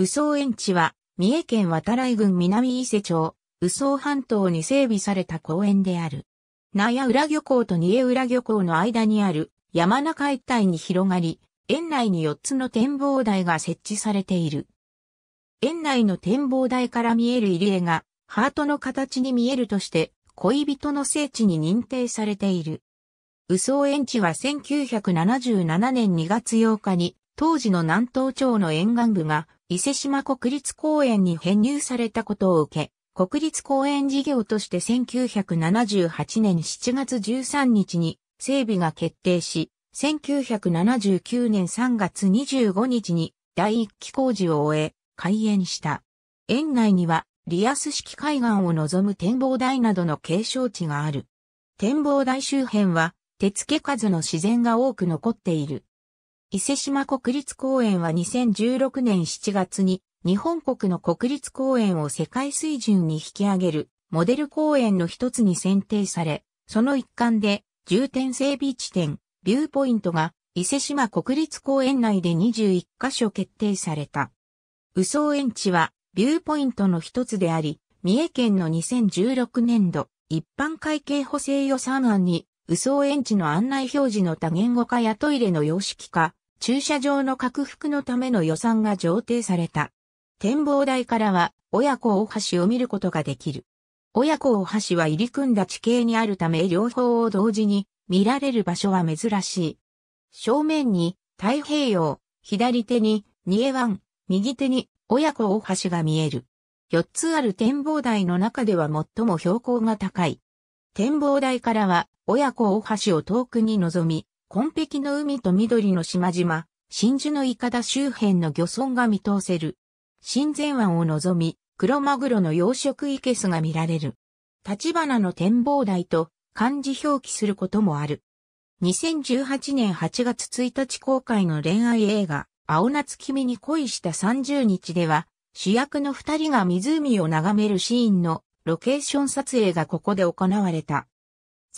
宇佐園地は、三重県渡来郡南伊勢町、宇佐半島に整備された公園である。名屋浦漁港と二重浦漁港の間にある山中一帯に広がり、園内に4つの展望台が設置されている。園内の展望台から見える入り江が、ハートの形に見えるとして、恋人の聖地に認定されている。宇佐園地は1977年2月8日に、当時の南東町の沿岸部が、伊勢島国立公園に編入されたことを受け、国立公園事業として1978年7月13日に整備が決定し、1979年3月25日に第一期工事を終え、開園した。園内には、リアス式海岸を望む展望台などの景勝地がある。展望台周辺は、手付け数の自然が多く残っている。伊勢島国立公園は2016年7月に日本国の国立公園を世界水準に引き上げるモデル公園の一つに選定され、その一環で重点整備地点、ビューポイントが伊勢島国立公園内で21カ所決定された。武装園地はビューポイントの一つであり、三重県の2016年度一般会計補正予算案に嘘園地の案内表示の多言語化やトイレの様式化、駐車場の拡幅のための予算が上呈された。展望台からは、親子大橋を見ることができる。親子大橋は入り組んだ地形にあるため両方を同時に見られる場所は珍しい。正面に太平洋、左手に逃げ湾、右手に親子大橋が見える。四つある展望台の中では最も標高が高い。展望台からは親子大橋を遠くに望み、紺碧の海と緑の島々、真珠のイカダ周辺の漁村が見通せる。新前湾を望み、黒マグロの養殖イケスが見られる。立花の展望台と漢字表記することもある。2018年8月1日公開の恋愛映画、青夏君に恋した30日では、主役の二人が湖を眺めるシーンのロケーション撮影がここで行われた。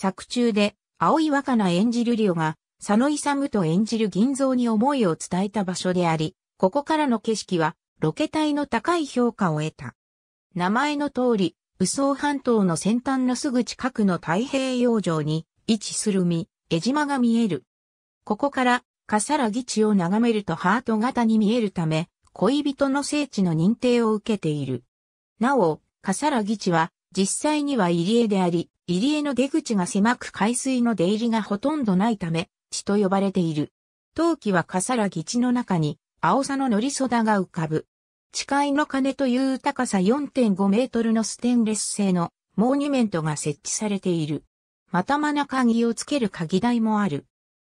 作中で、青い若菜演じるリオが、佐野勇と演じる銀蔵に思いを伝えた場所であり、ここからの景色は、ロケ隊の高い評価を得た。名前の通り、武装半島の先端のすぐ近くの太平洋上に位置する海、江島が見える。ここから、笠原基地を眺めるとハート型に見えるため、恋人の聖地の認定を受けている。なお、笠原基地は、実際には入り江であり、入り江の出口が狭く海水の出入りがほとんどないため、地と呼ばれている。陶器は笠らぎ地の中に、青さの乗り袖が浮かぶ。地界の鐘という高さ4.5メートルのステンレス製のモーニュメントが設置されている。またまな鍵をつける鍵台もある。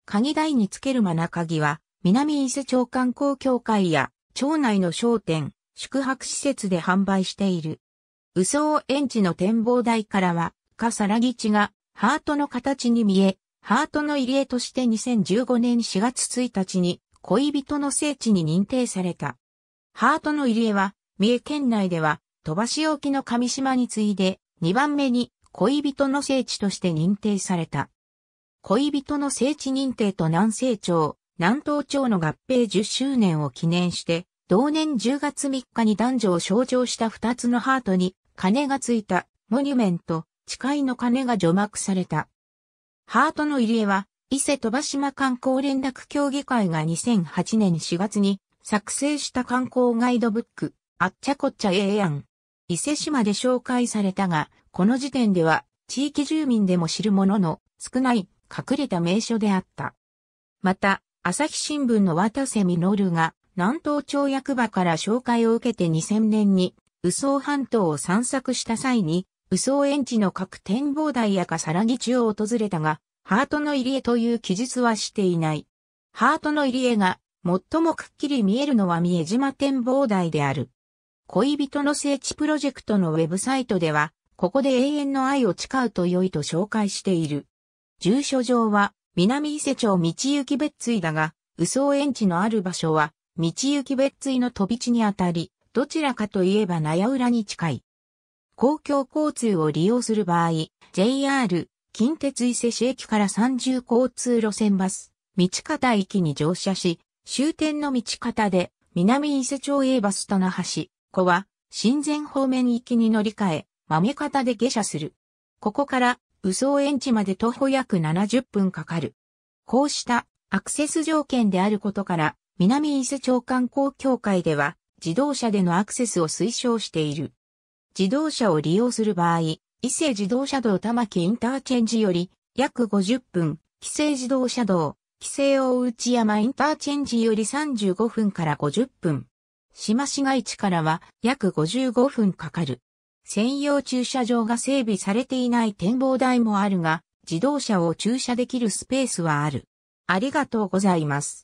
鍵台につけるまな鍵は、南伊勢町観光協会や、町内の商店、宿泊施設で販売している。右総園地の展望台からは、笠さらぎ地が、ハートの形に見え、ハートの入り江として2015年4月1日に、恋人の聖地に認定された。ハートの入り江は、三重県内では、飛ばし沖の上島に次いで、2番目に恋人の聖地として認定された。恋人の聖地認定と南西町、南東町の合併10周年を記念して、同年10月3日に男女を象徴した2つのハートに鐘がついたモニュメント、誓いの鐘が除幕された。ハートの入江は、伊勢飛島観光連絡協議会が2008年4月に作成した観光ガイドブック、あっちゃこっちゃええやん。伊勢島で紹介されたが、この時点では地域住民でも知るものの少ない隠れた名所であった。また、朝日新聞の渡瀬実が南東町役場から紹介を受けて2000年に武装半島を散策した際に、武装園地の各展望台やかさらぎ地を訪れたが、ハートの入り江という記述はしていない。ハートの入り江が最もくっきり見えるのは三重島展望台である。恋人の聖地プロジェクトのウェブサイトでは、ここで永遠の愛を誓うと良いと紹介している。住所上は、南伊勢町道行別墜だが、武装園地のある場所は、道行別墜の飛び地にあたり、どちらかといえば名屋浦に近い。公共交通を利用する場合、JR、近鉄伊勢市駅から30交通路線バス、道方駅に乗車し、終点の道方で南伊勢町営バスと棚橋、子は、新前方面行きに乗り換え、豆方で下車する。ここから、武装園地まで徒歩約70分かかる。こうしたアクセス条件であることから、南伊勢町観光協会では、自動車でのアクセスを推奨している。自動車を利用する場合、伊勢自動車道玉木インターチェンジより約50分、規制自動車道、規制大内山インターチェンジより35分から50分。島市街地からは約55分かかる。専用駐車場が整備されていない展望台もあるが、自動車を駐車できるスペースはある。ありがとうございます。